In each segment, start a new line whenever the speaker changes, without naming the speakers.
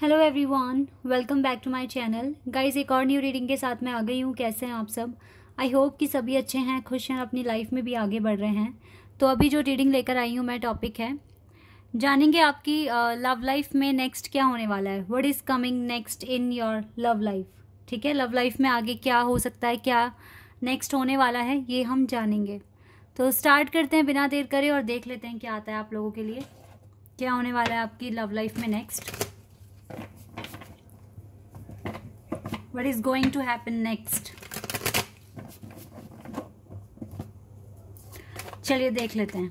hello everyone welcome back to my channel guys एक और new reading के साथ मैं आ गई हूँ कैसे हैं आप सब आई होप कि सभी अच्छे हैं खुश हैं अपनी लाइफ में भी आगे बढ़ रहे हैं तो अभी जो रीडिंग लेकर आई हूँ मैं टॉपिक है जानेंगे आपकी लव uh, लाइफ में नेक्स्ट क्या होने वाला है what is coming next in your love life ठीक है लव लाइफ में आगे क्या हो सकता है क्या नेक्स्ट होने वाला है ये हम जानेंगे तो स्टार्ट करते हैं बिना देर करें और देख लेते हैं क्या आता है आप लोगों के लिए क्या होने वाला है आपकी लव लाइफ में next what is going to happen next चलिए देख लेते हैं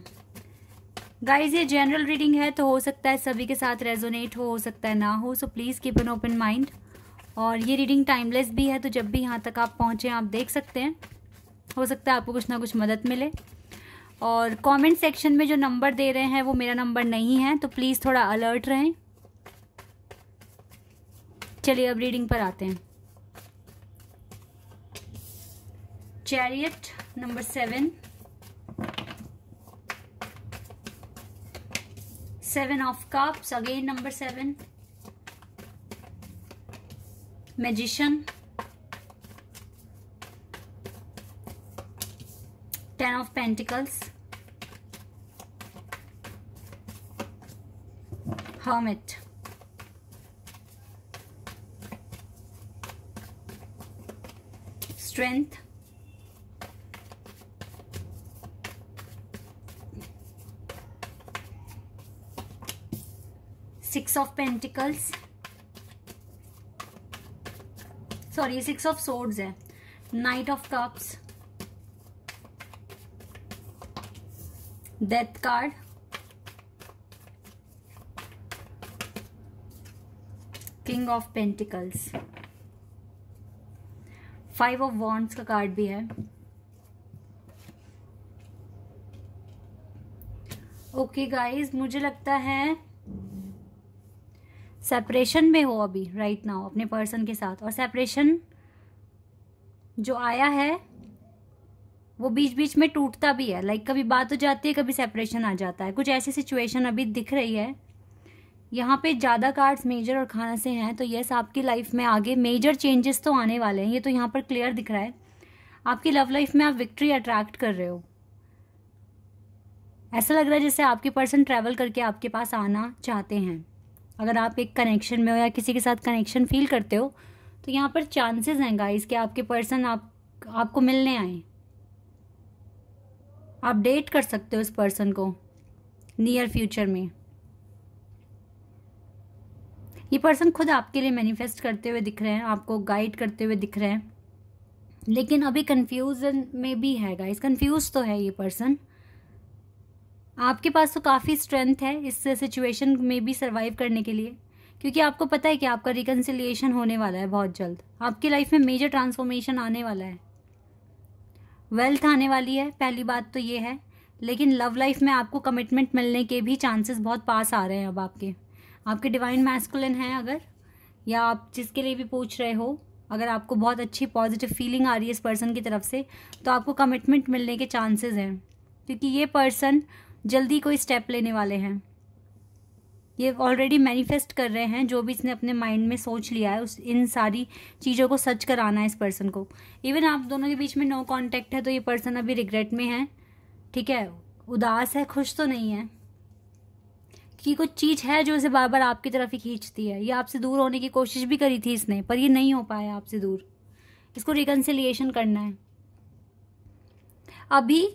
गाइज ये जनरल रीडिंग है तो हो सकता है सभी के साथ रेजोनेट हो हो सकता है ना हो so please keep an open mind और ये रीडिंग टाइमलेस भी है तो जब भी यहाँ तक आप पहुंचे आप देख सकते हैं हो सकता है आपको कुछ ना कुछ मदद मिले और कमेंट सेक्शन में जो नंबर दे रहे हैं वो मेरा नंबर नहीं है तो प्लीज़ थोड़ा अलर्ट रहें चलिए अब रीडिंग पर आते हैं chariot number seven seven of cups again number seven magician ten of pentacles hermit strength six of pentacles sorry six of swords है knight of cups death card king of pentacles five of wands का card भी है okay okay guys मुझे लगता है separation में हो अभी राइट नाउ अपने पर्सन के साथ और सेपरेशन जो आया है वो बीच बीच में टूटता भी है लाइक like, कभी बात हो जाती है कभी सेपरेशन आ जाता है कुछ ऐसी सिचुएशन अभी दिख रही है यहाँ पे ज़्यादा कार्ड्स मेजर और खाना से हैं तो येस आपकी लाइफ में आगे मेजर चेंजेस तो आने वाले हैं ये तो यहाँ पर क्लियर दिख रहा है आपकी लव लाइफ में आप विक्ट्री अट्रैक्ट कर रहे हो ऐसा लग रहा है जैसे आपके पर्सन ट्रैवल करके आपके पास आना चाहते हैं अगर आप एक कनेक्शन में हो या किसी के साथ कनेक्शन फील करते हो तो यहाँ पर चांसेस हैं गाइस कि आपके पर्सन आप आपको मिलने आए आप डेट कर सकते हो उस पर्सन को नियर फ्यूचर में ये पर्सन खुद आपके लिए मैनिफेस्ट करते हुए दिख रहे हैं आपको गाइड करते हुए दिख रहे हैं लेकिन अभी कन्फ्यूज़न में भी है गाइस कन्फ्यूज़ तो है ये पर्सन आपके पास तो काफ़ी स्ट्रेंथ है इस सिचुएशन में भी सर्वाइव करने के लिए क्योंकि आपको पता है कि आपका रिकन्सिलिएशन होने वाला है बहुत जल्द आपकी लाइफ में मेजर ट्रांसफॉर्मेशन आने वाला है वेल्थ आने वाली है पहली बात तो ये है लेकिन लव लाइफ में आपको कमिटमेंट मिलने के भी चांसेस बहुत पास आ रहे हैं अब आपके आपके डिवाइन मैस्कुलिन हैं अगर या आप जिसके लिए भी पूछ रहे हो अगर आपको बहुत अच्छी पॉजिटिव फीलिंग आ रही है इस पर्सन की तरफ से तो आपको कमिटमेंट मिलने के चांसेस हैं क्योंकि ये पर्सन जल्दी कोई स्टेप लेने वाले हैं ये ऑलरेडी मैनिफेस्ट कर रहे हैं जो भी इसने अपने माइंड में सोच लिया है उस इन सारी चीज़ों को सच कराना है इस पर्सन को इवन आप दोनों के बीच में नो कॉन्टेक्ट है तो ये पर्सन अभी रिग्रेट में है ठीक है उदास है खुश तो नहीं है कि कुछ चीज़ है जो इसे बार बार आपकी तरफ ही खींचती है ये आपसे दूर होने की कोशिश भी करी थी इसने पर ये नहीं हो पाया आपसे दूर इसको रिकन्सिलियेशन करना है अभी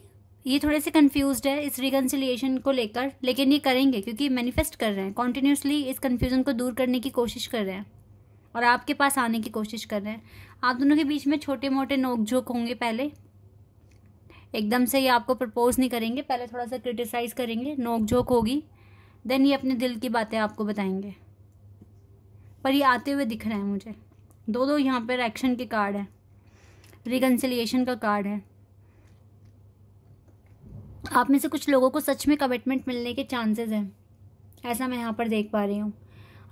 ये थोड़े से कन्फ्यूज़ है इस रिकन्सिलियेशन को लेकर लेकिन ये करेंगे क्योंकि मैनिफेस्ट कर रहे हैं कॉन्टीन्यूसली इस कन्फ्यूज़न को दूर करने की कोशिश कर रहे हैं और आपके पास आने की कोशिश कर रहे हैं आप दोनों के बीच में छोटे मोटे नोकझोंक होंगे पहले एकदम से ये आपको प्रपोज नहीं करेंगे पहले थोड़ा सा क्रिटिसाइज़ करेंगे नोकझोंक होगी देन ये अपने दिल की बातें आपको बताएंगे पर ये आते हुए दिख रहे हैं मुझे दो दो यहाँ पर एक्शन के कार्ड हैं रिकन्सिलियेशन का कार्ड है आप में से कुछ लोगों को सच में कमिटमेंट मिलने के चांसेस हैं ऐसा मैं यहाँ पर देख पा रही हूँ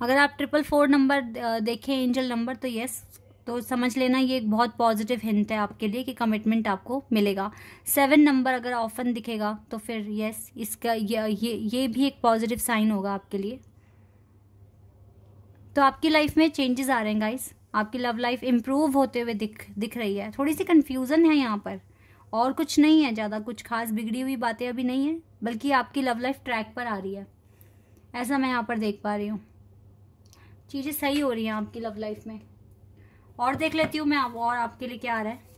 अगर आप ट्रिपल फोर नंबर देखें एंजल नंबर तो यस तो समझ लेना ये एक बहुत पॉजिटिव हिंट है आपके लिए कि कमिटमेंट आपको मिलेगा सेवन नंबर अगर ऑफन दिखेगा तो फिर यस इसका ये ये ये भी एक पॉजिटिव साइन होगा आपके लिए तो आपकी लाइफ में चेंजेस आ रहे हैं गाइस आपकी लव लाइफ इम्प्रूव होते हुए दिख दिख रही है थोड़ी सी कन्फ्यूज़न है यहाँ पर और कुछ नहीं है ज़्यादा कुछ खास बिगड़ी हुई बातें अभी नहीं है बल्कि आपकी लव लाइफ ट्रैक पर आ रही है ऐसा मैं यहाँ पर देख पा रही हूँ चीज़ें सही हो रही हैं आपकी लव लाइफ में और देख लेती हूँ मैं अब और आपके लिए क्या आ रहा है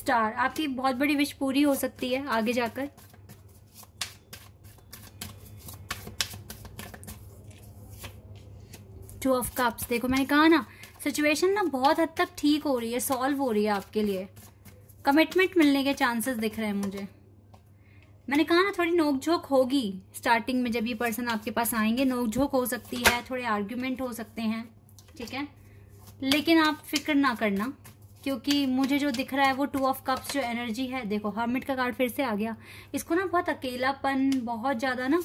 स्टार आपकी बहुत बड़ी विश पूरी हो सकती है आगे जाकर टू ऑफ कप्स देखो मैंने कहा ना सिचुएशन ना बहुत हद तक ठीक हो रही है सॉल्व हो रही है आपके लिए कमिटमेंट मिलने के चांसेस दिख रहे हैं मुझे मैंने कहा ना थोड़ी नोकझोंक होगी स्टार्टिंग में जब ये पर्सन आपके पास आएंगे नोकझोंक हो सकती है थोड़े आर्ग्यूमेंट हो सकते हैं ठीक है लेकिन आप फिक्र ना करना क्योंकि मुझे जो दिख रहा है वो टू ऑफ कप्स जो एनर्जी है देखो हर्मिट का कार्ड फिर से आ गया इसको ना बहुत अकेलापन बहुत ज़्यादा ना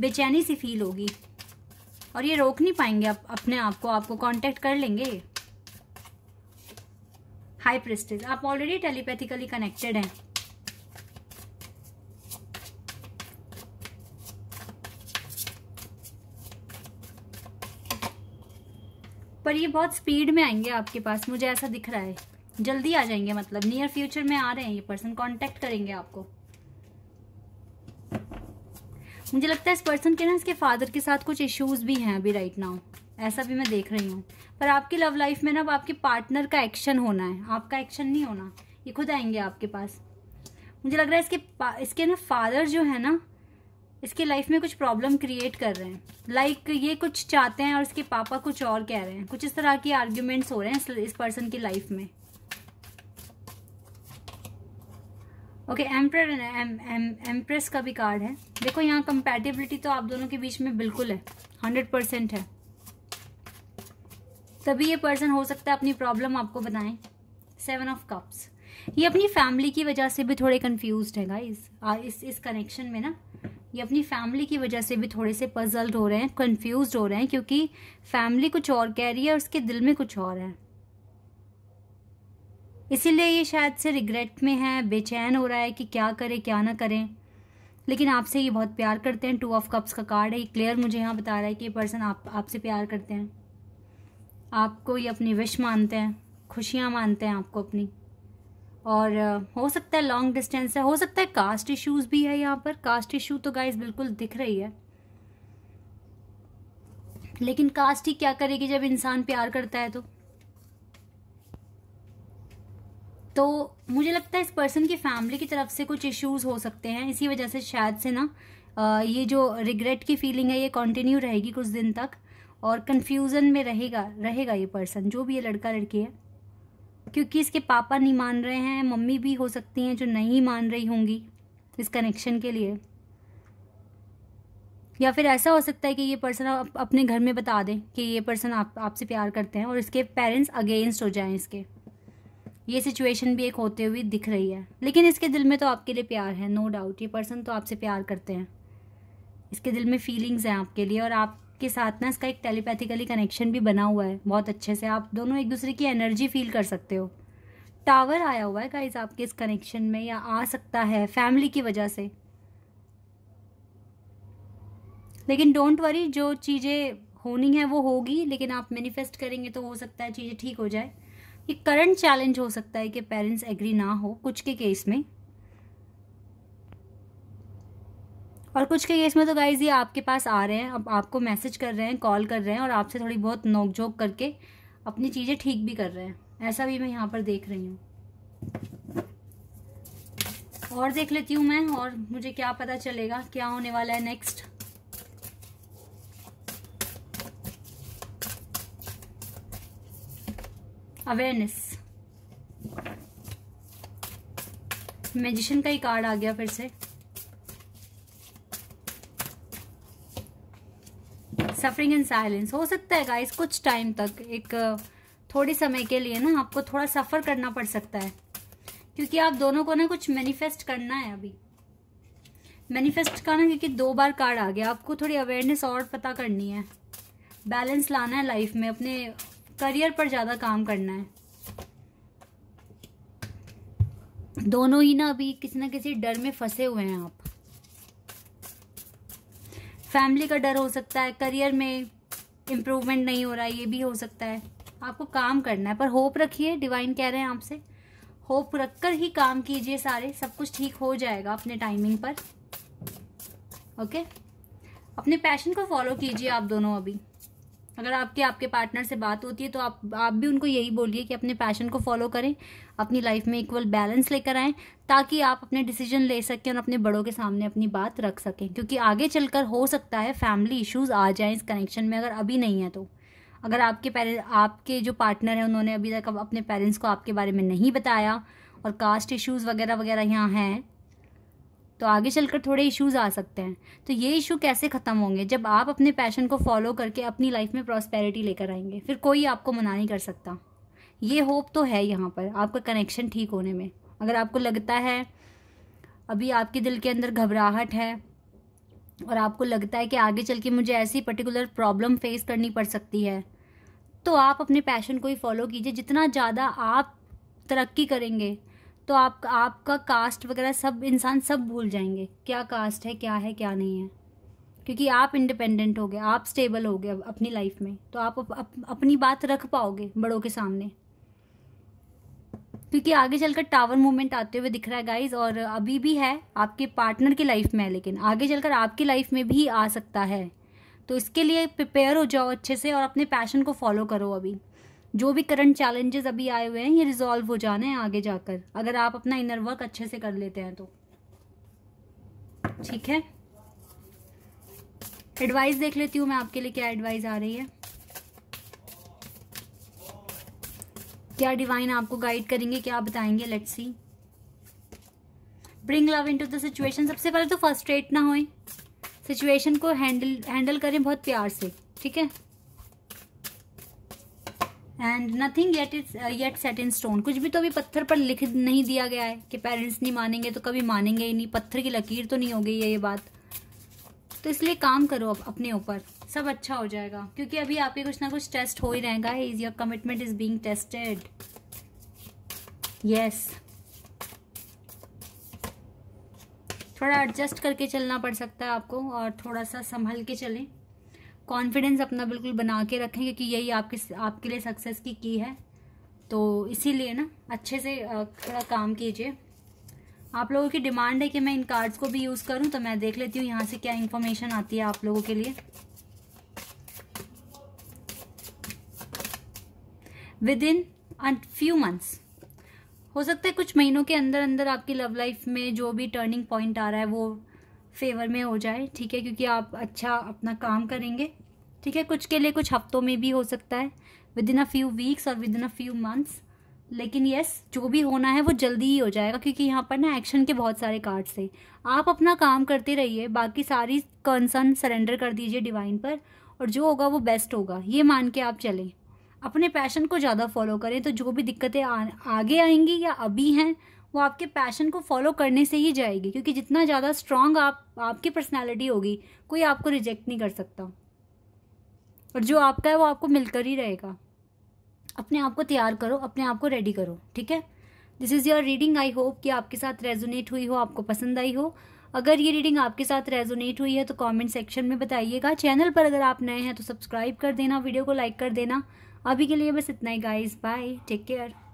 बेचैनी सी फील होगी और ये रोक नहीं पाएंगे आप अपने आप को आपको कॉन्टेक्ट कर लेंगे हाई प्रेस्टेज आप ऑलरेडी टेलीपैथिकली कनेक्टेड हैं पर ये बहुत स्पीड में आएंगे आपके पास मुझे ऐसा दिख रहा है जल्दी आ जाएंगे मतलब नियर फ्यूचर में आ रहे हैं ये पर्सन कांटेक्ट करेंगे आपको मुझे लगता है इस पर्सन के ना इसके फादर के साथ कुछ इश्यूज भी हैं अभी राइट नाउ ऐसा भी मैं देख रही हूँ पर आपकी लव लाइफ में ना आपके पार्टनर का एक्शन होना है आपका एक्शन नहीं होना ये खुद आएंगे आपके पास मुझे लग रहा है इसके इसके ना फादर जो है ना इसके लाइफ में कुछ प्रॉब्लम क्रिएट कर रहे हैं लाइक like, ये कुछ चाहते हैं और इसके पापा कुछ और कह रहे हैं कुछ इस तरह के आर्ग्यूमेंट्स हो रहे हैं इस पर्सन की लाइफ में okay empress um, um, empress का भी कार्ड है देखो यहाँ कंपेटिबिलिटी तो आप दोनों के बीच में बिल्कुल है हंड्रेड परसेंट है तभी ये पर्सन हो सकता है अपनी प्रॉब्लम आपको बताएं सेवन ऑफ कप्स ये अपनी फैमिली की वजह से भी थोड़े कन्फ्यूज है गाइस इस इस कनेक्शन में ना ये अपनी फैमिली की वजह से भी थोड़े से पजल्ड हो रहे हैं कन्फ्यूज हो रहे हैं क्योंकि फैमिली कुछ और कह रही है और उसके दिल में कुछ और है इसीलिए ये शायद से रिग्रेट में है बेचैन हो रहा है कि क्या करें क्या ना करें लेकिन आपसे ये बहुत प्यार करते हैं टू ऑफ कप्स का कार्ड है ये क्लियर मुझे यहाँ बता रहा है कि ये पर्सन आप आपसे प्यार करते हैं आपको ही अपनी विश मानते हैं खुशियाँ मानते हैं आपको अपनी और हो सकता है लॉन्ग डिस्टेंस है हो सकता है कास्ट इश्यूज भी है यहाँ पर कास्ट इशू तो गाइस बिल्कुल दिख रही है लेकिन कास्ट ही क्या करेगी जब इंसान प्यार करता है तो तो मुझे लगता है इस पर्सन की फैमिली की तरफ से कुछ इश्यूज हो सकते हैं इसी वजह से शायद से ना ये जो रिग्रेट की फीलिंग है ये कंटिन्यू रहेगी कुछ दिन तक और कन्फ्यूज़न में रहेगा रहेगा ये पर्सन जो भी ये लड़का लड़की है क्योंकि इसके पापा नहीं मान रहे हैं मम्मी भी हो सकती हैं जो नहीं मान रही होंगी इस कनेक्शन के लिए या फिर ऐसा हो सकता है कि ये पर्सन आप अपने घर में बता दें कि ये पर्सन आप आपसे प्यार करते हैं और इसके पेरेंट्स अगेंस्ट हो जाएं इसके ये सिचुएशन भी एक होते हुए दिख रही है लेकिन इसके दिल में तो आपके लिए प्यार है नो no डाउट ये पर्सन तो आपसे प्यार करते हैं इसके दिल में फीलिंग्स हैं आपके लिए और आप के साथ ना इसका एक टेलीपैथिकली कनेक्शन भी बना हुआ है बहुत अच्छे से आप दोनों एक दूसरे की एनर्जी फील कर सकते हो टावर आया हुआ है गाइज आपके इस कनेक्शन में या आ सकता है फैमिली की वजह से लेकिन डोंट वरी जो चीज़ें होनी है वो होगी लेकिन आप मैनिफेस्ट करेंगे तो हो सकता है चीज़ें ठीक हो जाए ये करंट चैलेंज हो सकता है कि पेरेंट्स एग्री ना हो कुछ के केस में और कुछ के केस में तो गाइज ये आपके पास आ रहे हैं अब आपको मैसेज कर रहे हैं कॉल कर रहे हैं और आपसे थोड़ी बहुत नोकझोंक करके अपनी चीज़ें ठीक भी कर रहे हैं ऐसा भी मैं यहाँ पर देख रही हूँ और देख लेती हूँ मैं और मुझे क्या पता चलेगा क्या होने वाला है नेक्स्ट अवेयरनेस मेजिशन का ही कार्ड आ गया फिर से सफरिंग इन साइलेंस हो सकता है गाइस कुछ टाइम तक एक थोड़े समय के लिए ना आपको थोड़ा सफ़र करना पड़ सकता है क्योंकि आप दोनों को ना कुछ मैनिफेस्ट करना है अभी मैनिफेस्ट करना क्योंकि दो बार कार्ड आ गया आपको थोड़ी अवेयरनेस और पता करनी है बैलेंस लाना है लाइफ में अपने करियर पर ज़्यादा काम करना है दोनों ही ना अभी किसी ना किसी डर में फंसे हुए हैं आप फैमिली का डर हो सकता है करियर में इम्प्रूवमेंट नहीं हो रहा है ये भी हो सकता है आपको काम करना है पर होप रखिए डिवाइन कह रहे हैं आपसे होप रखकर ही काम कीजिए सारे सब कुछ ठीक हो जाएगा अपने टाइमिंग पर ओके अपने पैशन को फॉलो कीजिए आप दोनों अभी अगर आपके आपके पार्टनर से बात होती है तो आप आप भी उनको यही बोलिए कि अपने पैशन को फॉलो करें अपनी लाइफ में इक्वल बैलेंस लेकर आएँ ताकि आप अपने डिसीजन ले सकें और अपने बड़ों के सामने अपनी बात रख सकें क्योंकि आगे चलकर हो सकता है फैमिली इश्यूज़ आ जाएँ इस कनेक्शन में अगर अभी नहीं है तो अगर आपके पेरेंट आपके जो पार्टनर हैं उन्होंने अभी तक अपने पेरेंट्स को आपके बारे में नहीं बताया और कास्ट इश्यूज़ वगैरह वगैरह यहाँ हैं तो आगे चलकर थोड़े इश्यूज आ सकते हैं तो ये इशू कैसे ख़त्म होंगे जब आप अपने पैशन को फॉलो करके अपनी लाइफ में प्रॉस्पेरिटी लेकर आएंगे फिर कोई आपको मना नहीं कर सकता ये होप तो है यहाँ पर आपका कनेक्शन ठीक होने में अगर आपको लगता है अभी आपके दिल के अंदर घबराहट है और आपको लगता है कि आगे चल के मुझे ऐसी पर्टिकुलर प्रॉब्लम फेस करनी पड़ सकती है तो आप अपने पैशन को ही फॉलो कीजिए जितना ज़्यादा आप तरक्की करेंगे तो आप आपका कास्ट वगैरह सब इंसान सब भूल जाएंगे क्या कास्ट है क्या है क्या नहीं है क्योंकि आप इंडिपेंडेंट हो गए आप स्टेबल हो गए अपनी लाइफ में तो आप अप, अप, अपनी बात रख पाओगे बड़ों के सामने क्योंकि आगे चलकर टावर मूवमेंट आते हुए दिख रहा है गाइज और अभी भी है आपके पार्टनर की लाइफ में है लेकिन आगे चलकर आपकी लाइफ में भी आ सकता है तो इसके लिए प्रिपेयर हो जाओ अच्छे से और अपने पैशन को फॉलो करो अभी जो भी करंट चैलेंजेस अभी आए हुए हैं ये रिजॉल्व हो जाने हैं आगे जाकर अगर आप अपना इनर वर्क अच्छे से कर लेते हैं तो ठीक है एडवाइस देख लेती हूँ मैं आपके लिए क्या एडवाइस आ रही है क्या डिवाइन आपको गाइड करेंगे क्या बताएंगे let see bring love to the situation सबसे पहले तो फर्स्ट ना होए सिचुएशन को हैंडल हैंडल करें बहुत प्यार से ठीक है and nothing yet is yet set in stone कुछ भी तो अभी पत्थर पर लिख नहीं दिया गया है कि पेरेंट्स नहीं मानेंगे तो कभी मानेंगे ही नहीं पत्थर की लकीर तो नहीं हो गई है ये बात तो इसलिए काम करो अब अपने ऊपर सब अच्छा हो जाएगा क्योंकि अभी आपके कुछ ना कुछ टेस्ट हो ही रहेगा is your commitment is being tested yes थोड़ा एडजस्ट करके चलना पड़ सकता है आपको और थोड़ा सा संभल के चलें कॉन्फिडेंस अपना बिल्कुल बना के रखें क्योंकि यही आपके आपके लिए सक्सेस की की है तो इसीलिए ना अच्छे से थोड़ा काम कीजिए आप लोगों की डिमांड है कि मैं इन कार्ड्स को भी यूज़ करूं तो मैं देख लेती हूँ यहाँ से क्या इन्फॉर्मेशन आती है आप लोगों के लिए विद इन फ्यू मंथ्स हो सकता है कुछ महीनों के अंदर अंदर आपकी लव लाइफ में जो भी टर्निंग पॉइंट आ रहा है वो फेवर में हो जाए ठीक है क्योंकि आप अच्छा अपना काम करेंगे ठीक है कुछ के लिए कुछ हफ्तों में भी हो सकता है within a few weeks और within a few months लेकिन यस जो भी होना है वो जल्दी ही हो जाएगा क्योंकि यहाँ पर ना एक्शन के बहुत सारे कार्ड्स हैं आप अपना काम करते रहिए बाकी सारी कंसर्न सरेंडर कर दीजिए डिवाइन पर और जो होगा वो बेस्ट होगा ये मान के आप चलें अपने पैशन को ज़्यादा फॉलो करें तो जो भी दिक्कतें आगे आएंगी या अभी हैं वो आपके पैशन को फॉलो करने से ही जाएगी क्योंकि जितना ज़्यादा स्ट्रांग आप आपकी पर्सनैलिटी होगी कोई आपको रिजेक्ट नहीं कर सकता और जो आपका है वो आपको मिलकर ही रहेगा अपने आप को तैयार करो अपने आप को रेडी करो ठीक है this is your reading I hope कि आपके साथ रेजोनेट हुई हो आपको पसंद आई हो अगर ये रीडिंग आपके साथ रेजोनेट हुई है तो कमेंट सेक्शन में बताइएगा चैनल पर अगर आप नए हैं तो सब्सक्राइब कर देना वीडियो को लाइक कर देना अभी के लिए बस इतना ही गाइस बाय टेक केयर